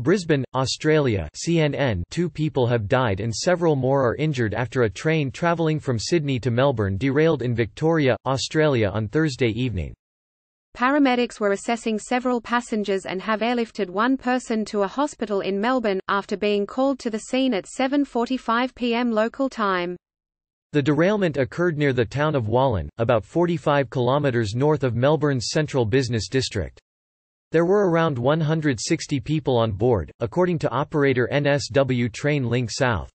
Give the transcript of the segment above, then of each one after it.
Brisbane, Australia CNN Two people have died and several more are injured after a train travelling from Sydney to Melbourne derailed in Victoria, Australia on Thursday evening. Paramedics were assessing several passengers and have airlifted one person to a hospital in Melbourne, after being called to the scene at 7.45 pm local time. The derailment occurred near the town of Wallen, about 45 kilometres north of Melbourne's central business district. There were around 160 people on board, according to operator NSW Train Link South.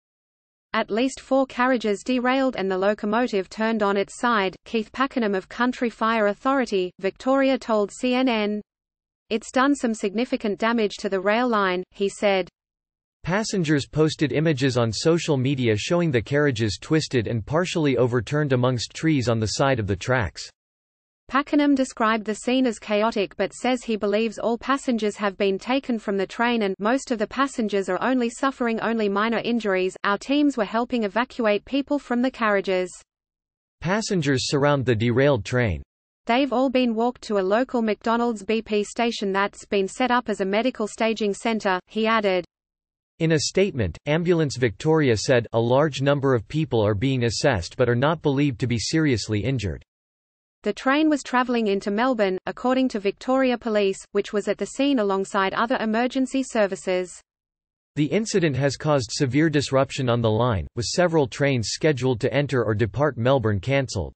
At least four carriages derailed and the locomotive turned on its side, Keith Pakenham of Country Fire Authority, Victoria told CNN. It's done some significant damage to the rail line, he said. Passengers posted images on social media showing the carriages twisted and partially overturned amongst trees on the side of the tracks. Pakenham described the scene as chaotic but says he believes all passengers have been taken from the train and most of the passengers are only suffering only minor injuries. Our teams were helping evacuate people from the carriages. Passengers surround the derailed train. They've all been walked to a local McDonald's BP station that's been set up as a medical staging center, he added. In a statement, Ambulance Victoria said a large number of people are being assessed but are not believed to be seriously injured. The train was travelling into Melbourne, according to Victoria Police, which was at the scene alongside other emergency services. The incident has caused severe disruption on the line, with several trains scheduled to enter or depart Melbourne cancelled.